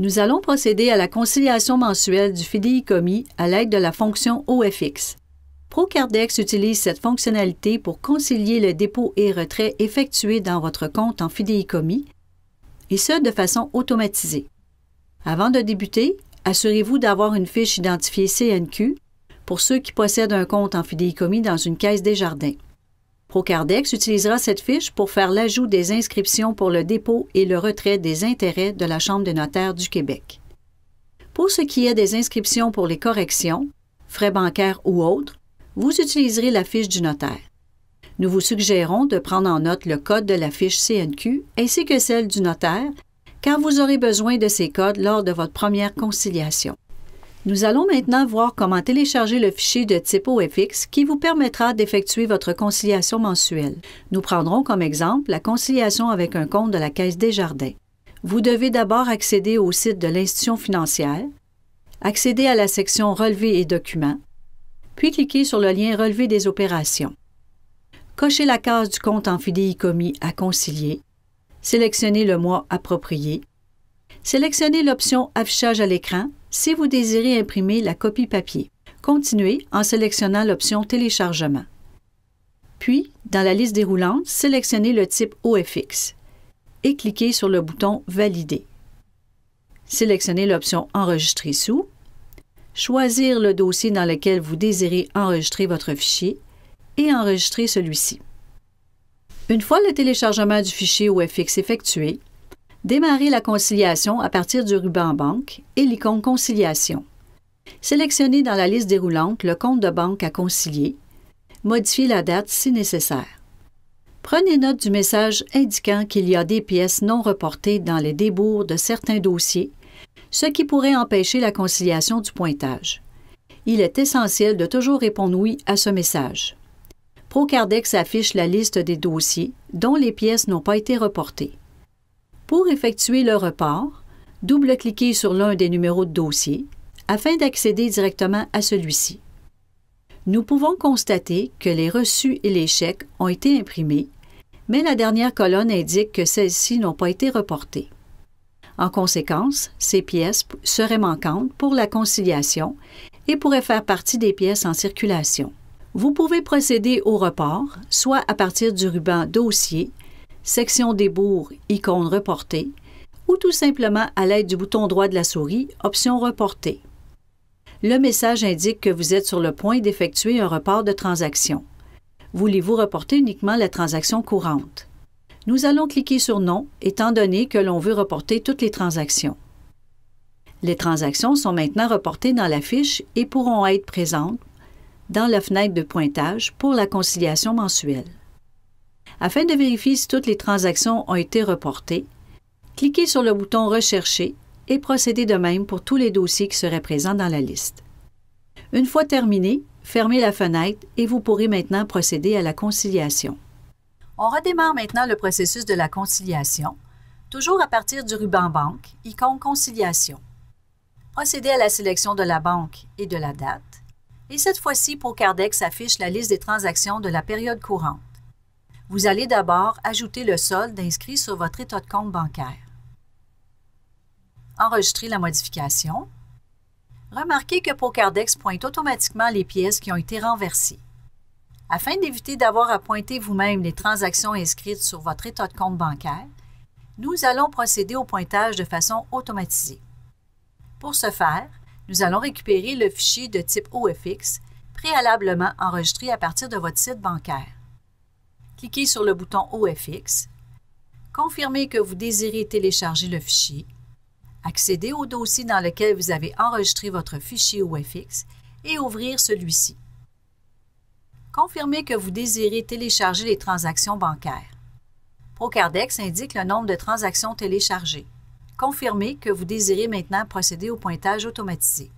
Nous allons procéder à la conciliation mensuelle du fidéicommis à l'aide de la fonction OFX. Procardex utilise cette fonctionnalité pour concilier le dépôt et retrait effectués dans votre compte en fidéicommis, et ce de façon automatisée. Avant de débuter, assurez-vous d'avoir une fiche identifiée CNQ pour ceux qui possèdent un compte en fidéicommis dans une caisse des jardins. Procardex utilisera cette fiche pour faire l'ajout des inscriptions pour le dépôt et le retrait des intérêts de la Chambre des notaires du Québec. Pour ce qui est des inscriptions pour les corrections, frais bancaires ou autres, vous utiliserez la fiche du notaire. Nous vous suggérons de prendre en note le code de la fiche CNQ ainsi que celle du notaire, car vous aurez besoin de ces codes lors de votre première conciliation. Nous allons maintenant voir comment télécharger le fichier de type OFX qui vous permettra d'effectuer votre conciliation mensuelle. Nous prendrons comme exemple la conciliation avec un compte de la Caisse des Jardins. Vous devez d'abord accéder au site de l'institution financière, accéder à la section Relevés et documents, puis cliquer sur le lien Relevé des opérations. Cochez la case du compte en fiducie commis à concilier, sélectionnez le mois approprié, sélectionnez l'option Affichage à l'écran si vous désirez imprimer la copie papier. Continuez en sélectionnant l'option Téléchargement. Puis, dans la liste déroulante, sélectionnez le type OFX et cliquez sur le bouton Valider. Sélectionnez l'option Enregistrer sous, choisir le dossier dans lequel vous désirez enregistrer votre fichier et enregistrer celui-ci. Une fois le téléchargement du fichier OFX effectué, Démarrer la conciliation à partir du ruban banque et l'icône conciliation. Sélectionnez dans la liste déroulante le compte de banque à concilier. Modifiez la date si nécessaire. Prenez note du message indiquant qu'il y a des pièces non reportées dans les débours de certains dossiers, ce qui pourrait empêcher la conciliation du pointage. Il est essentiel de toujours répondre oui à ce message. Procardex affiche la liste des dossiers dont les pièces n'ont pas été reportées. Pour effectuer le report, double-cliquez sur l'un des numéros de dossier afin d'accéder directement à celui-ci. Nous pouvons constater que les reçus et les chèques ont été imprimés, mais la dernière colonne indique que celles-ci n'ont pas été reportées. En conséquence, ces pièces seraient manquantes pour la conciliation et pourraient faire partie des pièces en circulation. Vous pouvez procéder au report, soit à partir du ruban Dossier section des icône reportée, ou tout simplement à l'aide du bouton droit de la souris, option reportée. Le message indique que vous êtes sur le point d'effectuer un report de transaction. Voulez-vous reporter uniquement la transaction courante? Nous allons cliquer sur Non, étant donné que l'on veut reporter toutes les transactions. Les transactions sont maintenant reportées dans la fiche et pourront être présentes dans la fenêtre de pointage pour la conciliation mensuelle. Afin de vérifier si toutes les transactions ont été reportées, cliquez sur le bouton Rechercher et procédez de même pour tous les dossiers qui seraient présents dans la liste. Une fois terminé, fermez la fenêtre et vous pourrez maintenant procéder à la conciliation. On redémarre maintenant le processus de la conciliation, toujours à partir du ruban banque, icône conciliation. Procédez à la sélection de la banque et de la date, et cette fois-ci pour Cardex affiche la liste des transactions de la période courante vous allez d'abord ajouter le solde inscrit sur votre état de compte bancaire. Enregistrez la modification. Remarquez que Pocardex pointe automatiquement les pièces qui ont été renversées. Afin d'éviter d'avoir à pointer vous-même les transactions inscrites sur votre état de compte bancaire, nous allons procéder au pointage de façon automatisée. Pour ce faire, nous allons récupérer le fichier de type OFX préalablement enregistré à partir de votre site bancaire cliquez sur le bouton OFX, confirmez que vous désirez télécharger le fichier, accédez au dossier dans lequel vous avez enregistré votre fichier OFX et ouvrir celui-ci. Confirmez que vous désirez télécharger les transactions bancaires. Procardex indique le nombre de transactions téléchargées. Confirmez que vous désirez maintenant procéder au pointage automatisé.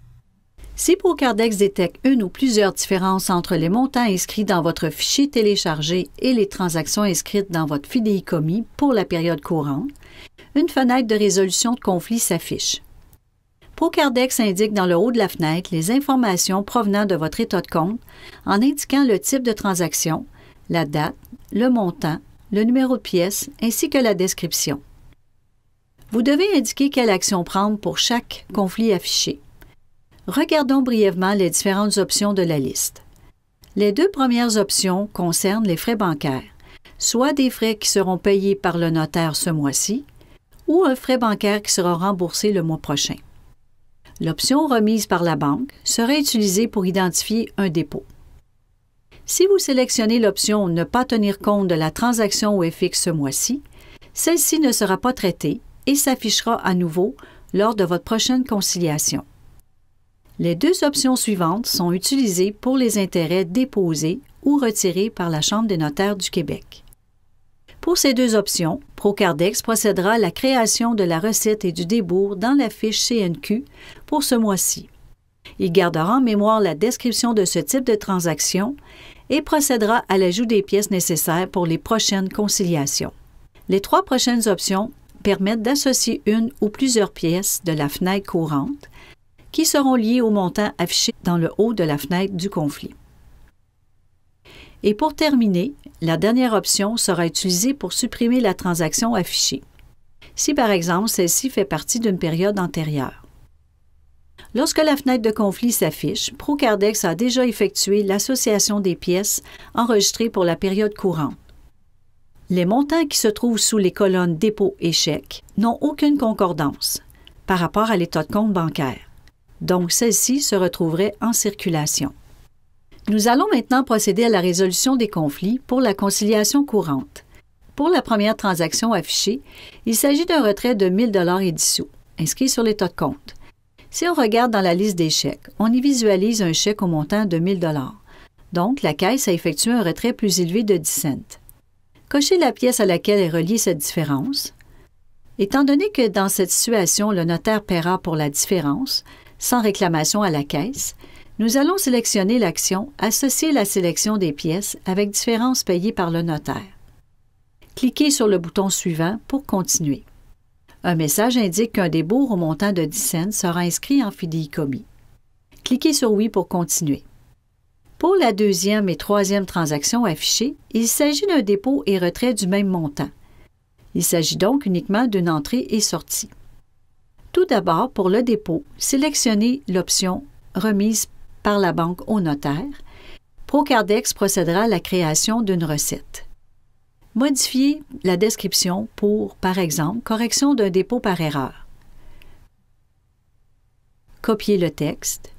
Si ProCardex détecte une ou plusieurs différences entre les montants inscrits dans votre fichier téléchargé et les transactions inscrites dans votre fidéicommis pour la période courante, une fenêtre de résolution de conflit s'affiche. ProCardex indique dans le haut de la fenêtre les informations provenant de votre état de compte en indiquant le type de transaction, la date, le montant, le numéro de pièce ainsi que la description. Vous devez indiquer quelle action prendre pour chaque conflit affiché. Regardons brièvement les différentes options de la liste. Les deux premières options concernent les frais bancaires, soit des frais qui seront payés par le notaire ce mois-ci, ou un frais bancaire qui sera remboursé le mois prochain. L'option remise par la banque sera utilisée pour identifier un dépôt. Si vous sélectionnez l'option Ne pas tenir compte de la transaction au FX ce mois-ci, celle-ci ne sera pas traitée et s'affichera à nouveau lors de votre prochaine conciliation. Les deux options suivantes sont utilisées pour les intérêts déposés ou retirés par la Chambre des notaires du Québec. Pour ces deux options, Procardex procédera à la création de la recette et du débours dans la fiche CNQ pour ce mois-ci. Il gardera en mémoire la description de ce type de transaction et procédera à l'ajout des pièces nécessaires pour les prochaines conciliations. Les trois prochaines options permettent d'associer une ou plusieurs pièces de la FNAC courante qui seront liés au montant affiché dans le haut de la fenêtre du conflit. Et pour terminer, la dernière option sera utilisée pour supprimer la transaction affichée, si par exemple celle-ci fait partie d'une période antérieure. Lorsque la fenêtre de conflit s'affiche, Procardex a déjà effectué l'association des pièces enregistrées pour la période courante. Les montants qui se trouvent sous les colonnes dépôt et chèque n'ont aucune concordance par rapport à l'état de compte bancaire donc celle ci se retrouverait en circulation. Nous allons maintenant procéder à la résolution des conflits pour la conciliation courante. Pour la première transaction affichée, il s'agit d'un retrait de 1000 dollars et 10 sous, inscrit sur l'état de compte. Si on regarde dans la liste des chèques, on y visualise un chèque au montant de 1000 dollars. Donc, la caisse a effectué un retrait plus élevé de 10 cents. Cochez la pièce à laquelle est reliée cette différence. Étant donné que dans cette situation, le notaire paiera pour la différence, sans réclamation à la caisse, nous allons sélectionner l'action Associer la sélection des pièces avec différence payée par le notaire. Cliquez sur le bouton suivant pour continuer. Un message indique qu'un dépôt au montant de 10 cents sera inscrit en fidéicommis. Cliquez sur Oui pour continuer. Pour la deuxième et troisième transaction affichée, il s'agit d'un dépôt et retrait du même montant. Il s'agit donc uniquement d'une entrée et sortie. Tout d'abord, pour le dépôt, sélectionnez l'option remise par la banque au notaire. Procardex procédera à la création d'une recette. Modifiez la description pour, par exemple, correction d'un dépôt par erreur. Copiez le texte.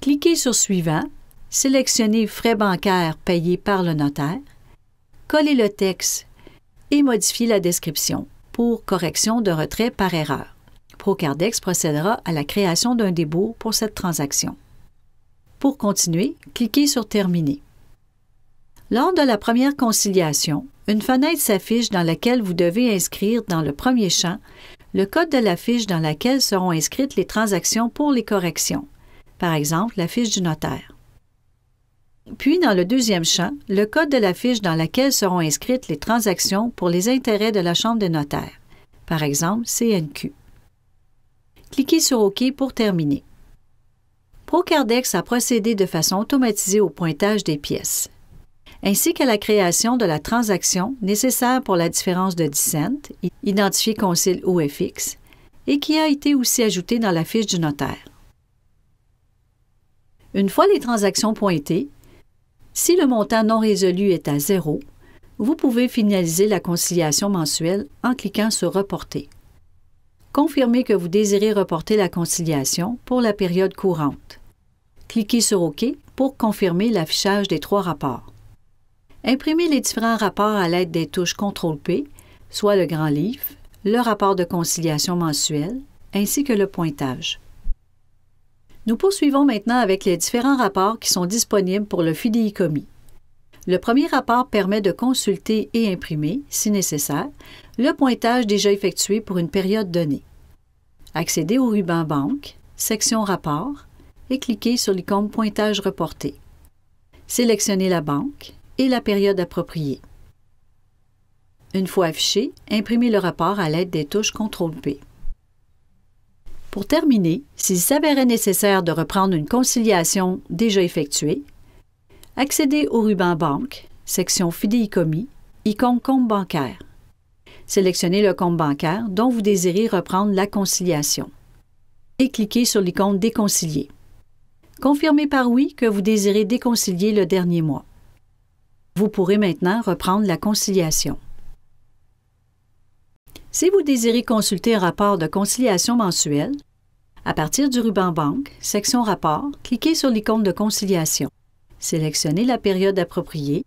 Cliquez sur Suivant. Sélectionnez Frais bancaires payés par le notaire. Collez le texte et modifiez la description pour correction de retrait par erreur. Procardex procédera à la création d'un débours pour cette transaction. Pour continuer, cliquez sur Terminer. Lors de la première conciliation, une fenêtre s'affiche dans laquelle vous devez inscrire dans le premier champ le code de la fiche dans laquelle seront inscrites les transactions pour les corrections, par exemple la fiche du notaire. Puis, dans le deuxième champ, le code de la fiche dans laquelle seront inscrites les transactions pour les intérêts de la Chambre des notaires, par exemple CNQ. Cliquez sur OK pour terminer. Procardex a procédé de façon automatisée au pointage des pièces, ainsi qu'à la création de la transaction nécessaire pour la différence de 10 cents, identifiée concile OFX, et qui a été aussi ajoutée dans la fiche du notaire. Une fois les transactions pointées, si le montant non résolu est à zéro, vous pouvez finaliser la conciliation mensuelle en cliquant sur Reporter. Confirmez que vous désirez reporter la conciliation pour la période courante. Cliquez sur OK pour confirmer l'affichage des trois rapports. Imprimez les différents rapports à l'aide des touches CTRL-P, soit le grand livre, le rapport de conciliation mensuel, ainsi que le pointage. Nous poursuivons maintenant avec les différents rapports qui sont disponibles pour le fidéicommis. Le premier rapport permet de consulter et imprimer, si nécessaire, le pointage déjà effectué pour une période donnée. Accédez au ruban Banque, section Rapport, et cliquez sur l'icône Pointage reporté. Sélectionnez la banque et la période appropriée. Une fois affiché, imprimez le rapport à l'aide des touches CTRL-P. Pour terminer, s'il s'avérait nécessaire de reprendre une conciliation déjà effectuée, Accédez au ruban Banque, section Fidéicommis, icône compte bancaire. Sélectionnez le compte bancaire dont vous désirez reprendre la conciliation et cliquez sur l'icône Déconcilier. Confirmez par oui que vous désirez déconcilier le dernier mois. Vous pourrez maintenant reprendre la conciliation. Si vous désirez consulter un rapport de conciliation mensuel, à partir du ruban Banque, section Rapport, cliquez sur l'icône de conciliation. Sélectionnez la période appropriée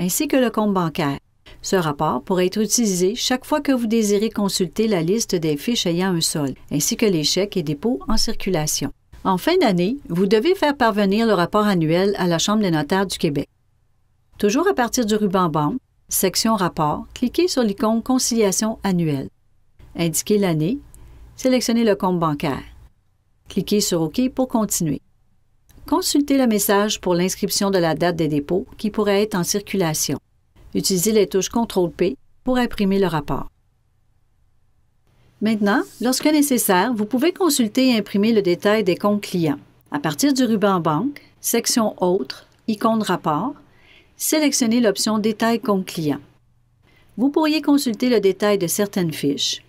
ainsi que le compte bancaire. Ce rapport pourra être utilisé chaque fois que vous désirez consulter la liste des fiches ayant un sol, ainsi que les chèques et dépôts en circulation. En fin d'année, vous devez faire parvenir le rapport annuel à la Chambre des notaires du Québec. Toujours à partir du ruban Banque, section Rapport, cliquez sur l'icône Conciliation annuelle. Indiquez l'année, sélectionnez le compte bancaire. Cliquez sur OK pour continuer. Consultez le message pour l'inscription de la date des dépôts qui pourrait être en circulation. Utilisez les touches CTRL-P pour imprimer le rapport. Maintenant, lorsque nécessaire, vous pouvez consulter et imprimer le détail des comptes clients. À partir du ruban Banque, section Autres, icône Rapport, sélectionnez l'option Détail compte client. Vous pourriez consulter le détail de certaines fiches.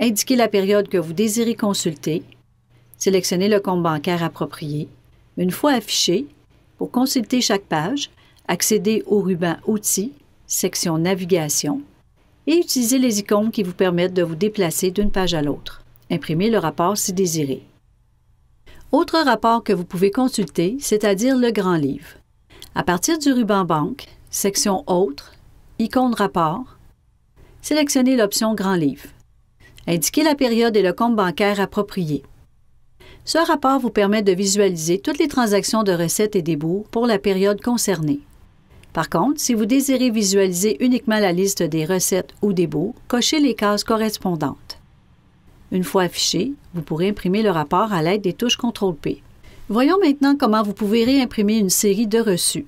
Indiquez la période que vous désirez consulter. Sélectionnez le compte bancaire approprié une fois affiché, pour consulter chaque page, accédez au ruban Outils, section Navigation, et utilisez les icônes qui vous permettent de vous déplacer d'une page à l'autre. Imprimez le rapport si désiré. Autre rapport que vous pouvez consulter, c'est-à-dire le grand livre. À partir du ruban Banque, section Autres, icône Rapport, sélectionnez l'option Grand livre. Indiquez la période et le compte bancaire approprié. Ce rapport vous permet de visualiser toutes les transactions de recettes et débours pour la période concernée. Par contre, si vous désirez visualiser uniquement la liste des recettes ou débours, cochez les cases correspondantes. Une fois affiché, vous pourrez imprimer le rapport à l'aide des touches CTRL-P. Voyons maintenant comment vous pouvez réimprimer une série de reçus.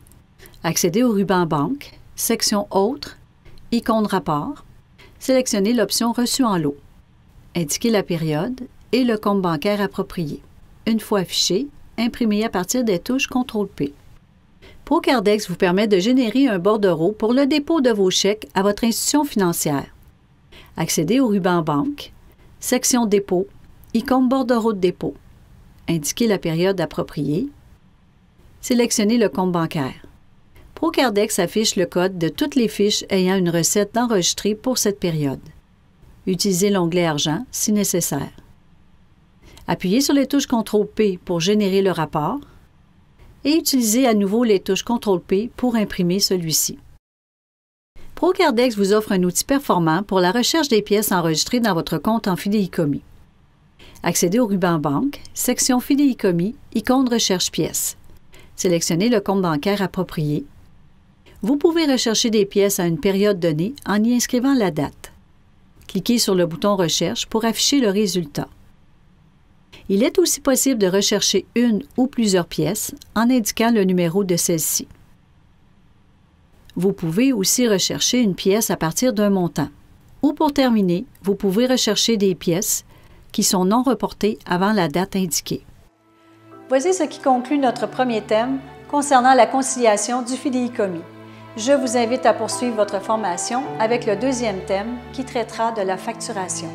Accédez au ruban Banque, section Autres, icône Rapport, sélectionnez l'option Reçu en lot, indiquez la période et le compte bancaire approprié une fois affiché, imprimé à partir des touches CTRL-P. Procardex vous permet de générer un bordereau pour le dépôt de vos chèques à votre institution financière. Accédez au ruban banque, section dépôt, icône bordereau de dépôt. Indiquez la période appropriée. Sélectionnez le compte bancaire. Procardex affiche le code de toutes les fiches ayant une recette enregistrée pour cette période. Utilisez l'onglet Argent si nécessaire. Appuyez sur les touches CTRL-P pour générer le rapport et utilisez à nouveau les touches CTRL-P pour imprimer celui-ci. Procardex vous offre un outil performant pour la recherche des pièces enregistrées dans votre compte en fidéicommis. Accédez au ruban Banque, section Fidéicommis, icône Recherche pièces. Sélectionnez le compte bancaire approprié. Vous pouvez rechercher des pièces à une période donnée en y inscrivant la date. Cliquez sur le bouton Recherche pour afficher le résultat. Il est aussi possible de rechercher une ou plusieurs pièces en indiquant le numéro de celle-ci. Vous pouvez aussi rechercher une pièce à partir d'un montant. Ou pour terminer, vous pouvez rechercher des pièces qui sont non reportées avant la date indiquée. Voici ce qui conclut notre premier thème concernant la conciliation du fidéicommis. Je vous invite à poursuivre votre formation avec le deuxième thème qui traitera de la facturation.